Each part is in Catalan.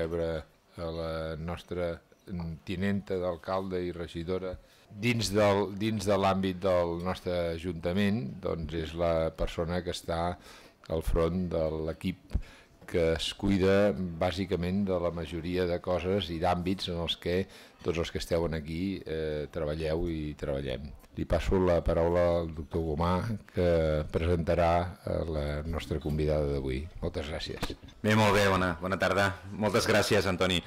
rebre a la nostra tinenta d'alcalde i regidora dins, del, dins de l'àmbit del nostre ajuntament doncs és la persona que està al front de l'equip que es cuida bàsicament de la majoria de coses i d'àmbits en els que tots els que esteu aquí eh, treballeu i treballem. Li passo la paraula al doctor Gomà, que presentarà eh, la nostra convidada d'avui. Moltes gràcies. Bé, molt bé, bona, bona tarda. Moltes gràcies, Antoni.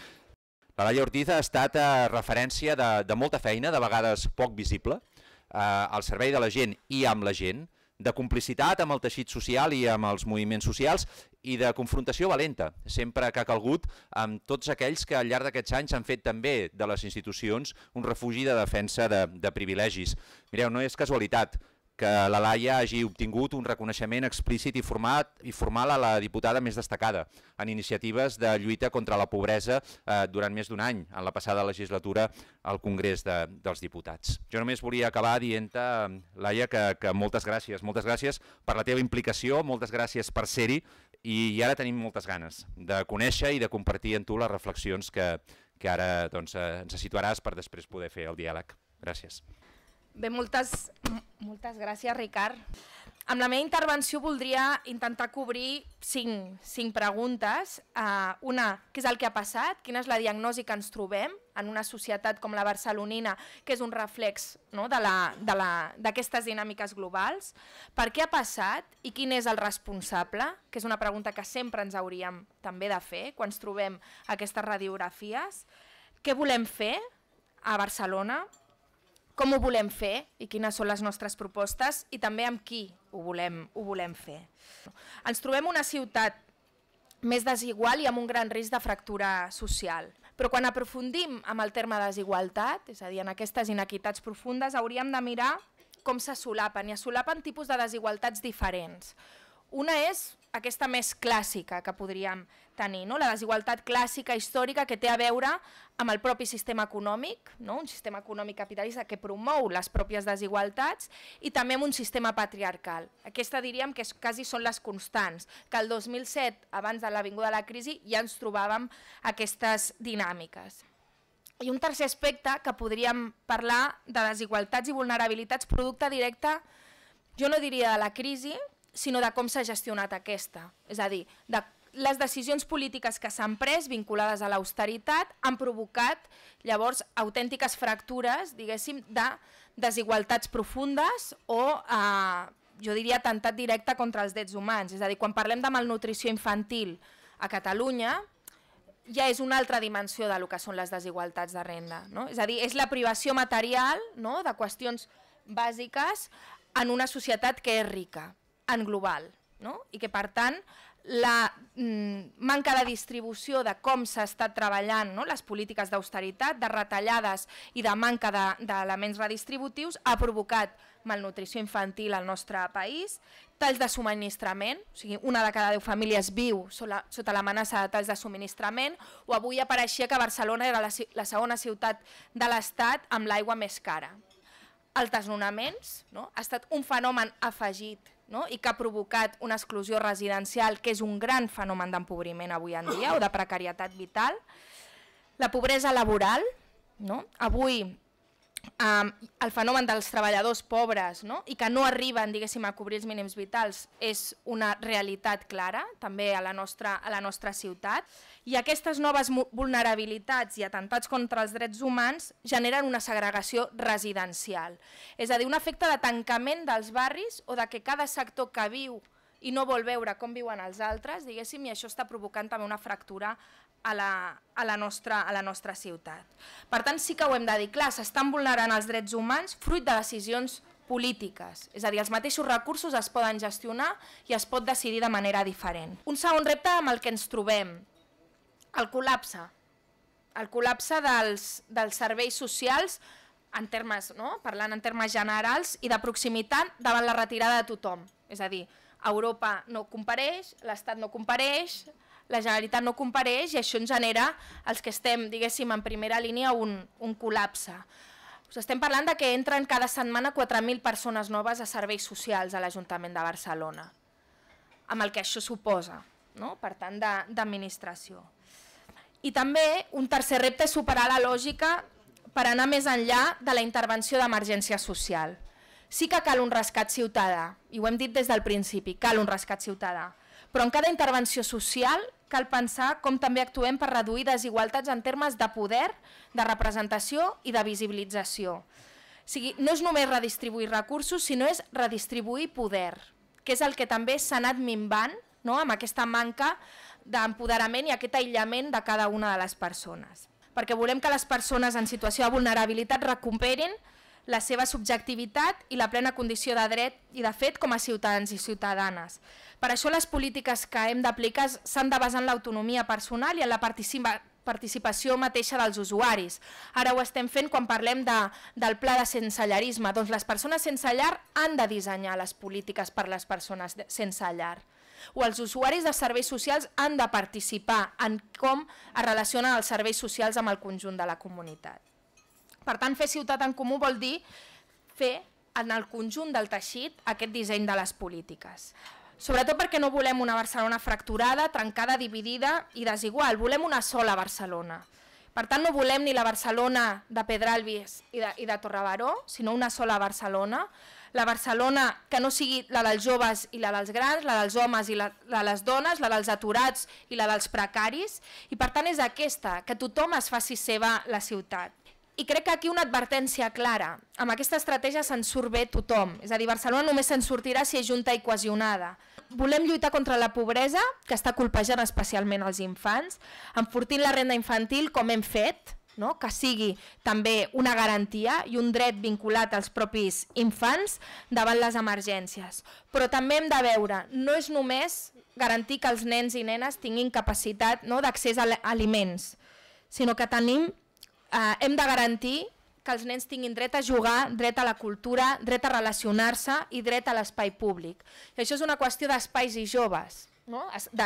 La Laia Ortiz ha estat a eh, referència de, de molta feina, de vegades poc visible, eh, al servei de la gent i amb la gent, de complicitat amb el teixit social i amb els moviments socials i de confrontació valenta, sempre que ha calgut, amb tots aquells que al llarg d'aquests anys han fet també de les institucions un refugi de defensa de, de privilegis. Mireu, no és casualitat que la Laia hagi obtingut un reconeixement explícit i, format, i formal a la diputada més destacada en iniciatives de lluita contra la pobresa eh, durant més d'un any, en la passada legislatura al Congrés de, dels Diputats. Jo només volia acabar dient-te, Laia, que, que moltes gràcies, moltes gràcies per la teva implicació, moltes gràcies per ser-hi, i, i ara tenim moltes ganes de conèixer i de compartir amb tu les reflexions que, que ara doncs, eh, ens situaràs per després poder fer el diàleg. Gràcies. Bé, moltes, moltes gràcies, Ricard. Amb la meva intervenció voldria intentar cobrir cinc, cinc preguntes. Uh, una, què és el que ha passat? Quina és la diagnosi que ens trobem en una societat com la barcelonina, que és un reflex no, d'aquestes dinàmiques globals? Per què ha passat i quin és el responsable? Que és una pregunta que sempre ens hauríem també de fer quan ens trobem aquestes radiografies. Què volem fer a Barcelona com ho volem fer i quines són les nostres propostes i també amb qui ho volem, ho volem fer. Ens trobem una ciutat més desigual i amb un gran risc de fractura social. Però quan aprofundim amb el terme desigualtat, és a dir, en aquestes inequitats profundes, hauríem de mirar com se solapen, i es solapen tipus de desigualtats diferents. Una és aquesta més clàssica que podríem tenir, no? la desigualtat clàssica, històrica, que té a veure amb el propi sistema econòmic, no? un sistema econòmic capitalista que promou les pròpies desigualtats i també amb un sistema patriarcal. Aquesta diríem que és, quasi són les constants, que el 2007, abans de l'avinguda de la crisi, ja ens trobàvem aquestes dinàmiques. I un tercer aspecte que podríem parlar de desigualtats i vulnerabilitats producte directe, jo no diria de la crisi, sinó de com s'ha gestionat aquesta, és a dir, de les decisions polítiques que s'han pres vinculades a l'austeritat han provocat llavors autèntiques fractures, diguéssim, de desigualtats profundes o eh, jo diria atemptat directe contra els drets humans. És a dir, quan parlem de malnutrició infantil a Catalunya, ja és una altra dimensió del que són les desigualtats de renda. No? És a dir, és la privació material no? de qüestions bàsiques en una societat que és rica, en global no? i que per tant la mm, manca de distribució de com s'ha estat treballant no? les polítiques d'austeritat, de retallades i de manca d'elements de, redistributius ha provocat malnutrició infantil al nostre país, talls de subministrament, o sigui, una de cada deu famílies viu sota l'amenaça de talls de subministrament, o avui apareixia que Barcelona era la, la segona ciutat de l'Estat amb l'aigua més cara. Els desnonaments no? ha estat un fenomen afegit no? i que ha provocat una exclusió residencial, que és un gran fenomen d'empobriment avui en dia, o de precarietat vital, la pobresa laboral, no? avui um, el fenomen dels treballadors pobres no? i que no arriben diguéssim, a cobrir els mínims vitals és una realitat clara també a la nostra, a la nostra ciutat i aquestes noves vulnerabilitats i atemptats contra els drets humans generen una segregació residencial. És a dir, un efecte de tancament dels barris o de que cada sector que viu i no vol veure com viuen els altres, diguéssim, i això està provocant també una fractura a la, a la, nostra, a la nostra ciutat. Per tant, sí que ho hem de dir clar, s'estan vulnerant els drets humans fruit de decisions polítiques, és a dir, els mateixos recursos es poden gestionar i es pot decidir de manera diferent. Un segon repte amb el que ens trobem, el col·lapse, el col·lapse dels, dels serveis socials en termes, no? parlant en termes generals i de proximitat davant la retirada de tothom. És a dir, Europa no compareix, l'Estat no compareix, la Generalitat no compareix i això ens genera, els que estem, diguéssim, en primera línia, un, un col·lapse. Us estem parlant de que entren cada setmana 4.000 persones noves a serveis socials a l'Ajuntament de Barcelona, amb el que això suposa, no? per tant, d'administració. I també un tercer repte és superar la lògica per anar més enllà de la intervenció d'emergència social. Sí que cal un rescat ciutadà, i ho hem dit des del principi, cal un rescat ciutadà, però en cada intervenció social cal pensar com també actuem per reduir desigualtats en termes de poder, de representació i de visibilització. O sigui, no és només redistribuir recursos, sinó és redistribuir poder, que és el que també s'ha anat minvant no? amb aquesta manca d'empoderament i aquest aïllament de cada una de les persones. Perquè volem que les persones en situació de vulnerabilitat recuperin la seva subjectivitat i la plena condició de dret i de fet com a ciutadans i ciutadanes. Per això les polítiques que hem d'aplicar s'han de basar en l'autonomia personal i en la participació participació mateixa dels usuaris. Ara ho estem fent quan parlem de, del pla de sense llarisme. Doncs les persones sense llar han de dissenyar les polítiques per les persones sense llar o els usuaris de serveis socials han de participar en com es relacionen els serveis socials amb el conjunt de la comunitat. Per tant, fer ciutat en comú vol dir fer en el conjunt del teixit aquest disseny de les polítiques. Sobretot perquè no volem una Barcelona fracturada, trencada, dividida i desigual. Volem una sola Barcelona. Per tant, no volem ni la Barcelona de Pedralbes i de, i de sinó una sola Barcelona. La Barcelona que no sigui la dels joves i la dels grans, la dels homes i la de les dones, la dels aturats i la dels precaris. I per tant és aquesta, que tothom es faci seva la ciutat. I crec que aquí una advertència clara. Amb aquesta estratègia se'n surt bé tothom. És a dir, Barcelona només se'n sortirà si és junta i cohesionada. Volem lluitar contra la pobresa, que està colpejant especialment els infants, enfortint la renda infantil com hem fet, no? que sigui també una garantia i un dret vinculat als propis infants davant les emergències. Però també hem de veure, no és només garantir que els nens i nenes tinguin capacitat no? d'accés a aliments, sinó que tenim eh, hem de garantir que els nens tinguin dret a jugar, dret a la cultura, dret a relacionar-se i dret a l'espai públic. I això és una qüestió d'espais i joves, no?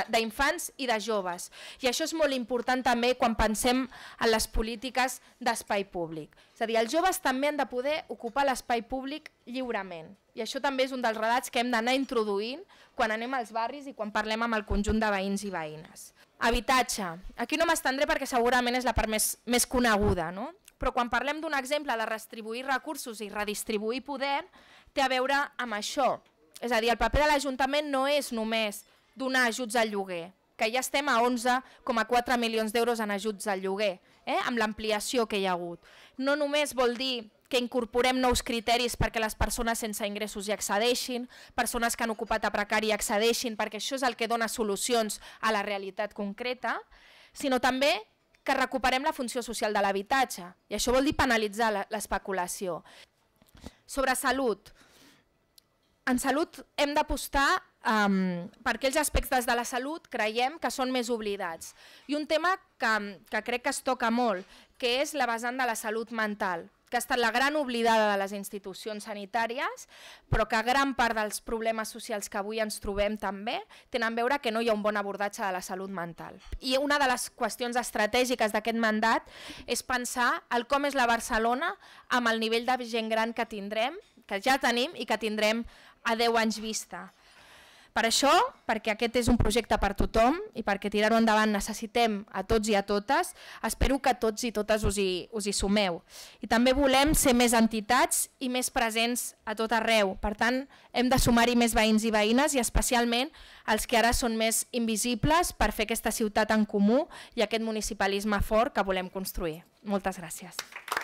d'infants i de joves. I això és molt important també quan pensem en les polítiques d'espai públic. És a dir, els joves també han de poder ocupar l'espai públic lliurement. I això també és un dels relats que hem d'anar introduint quan anem als barris i quan parlem amb el conjunt de veïns i veïnes. Habitatge. Aquí no m'estendré perquè segurament és la part més, més coneguda, no? però quan parlem d'un exemple de redistribuir recursos i redistribuir poder, té a veure amb això. És a dir, el paper de l'Ajuntament no és només donar ajuts al lloguer, que ja estem a 11,4 milions d'euros en ajuts al lloguer, eh, amb l'ampliació que hi ha hagut. No només vol dir que incorporem nous criteris perquè les persones sense ingressos hi accedeixin, persones que han ocupat a precari hi accedeixin, perquè això és el que dona solucions a la realitat concreta, sinó també que recuperem la funció social de l'habitatge. I això vol dir penalitzar l'especulació. Sobre salut. En salut hem d'apostar um, perquè els aspectes de la salut creiem que són més oblidats. I un tema que, que crec que es toca molt, que és la vessant de la salut mental que ha estat la gran oblidada de les institucions sanitàries, però que gran part dels problemes socials que avui ens trobem també tenen a veure que no hi ha un bon abordatge de la salut mental. I una de les qüestions estratègiques d'aquest mandat és pensar el com és la Barcelona amb el nivell de gent gran que tindrem, que ja tenim i que tindrem a 10 anys vista. Per això, perquè aquest és un projecte per tothom i perquè tirar-ho endavant necessitem a tots i a totes, espero que tots i totes us hi, us hi sumeu. I també volem ser més entitats i més presents a tot arreu. Per tant, hem de sumar-hi més veïns i veïnes i especialment els que ara són més invisibles per fer aquesta ciutat en comú i aquest municipalisme fort que volem construir. Moltes gràcies.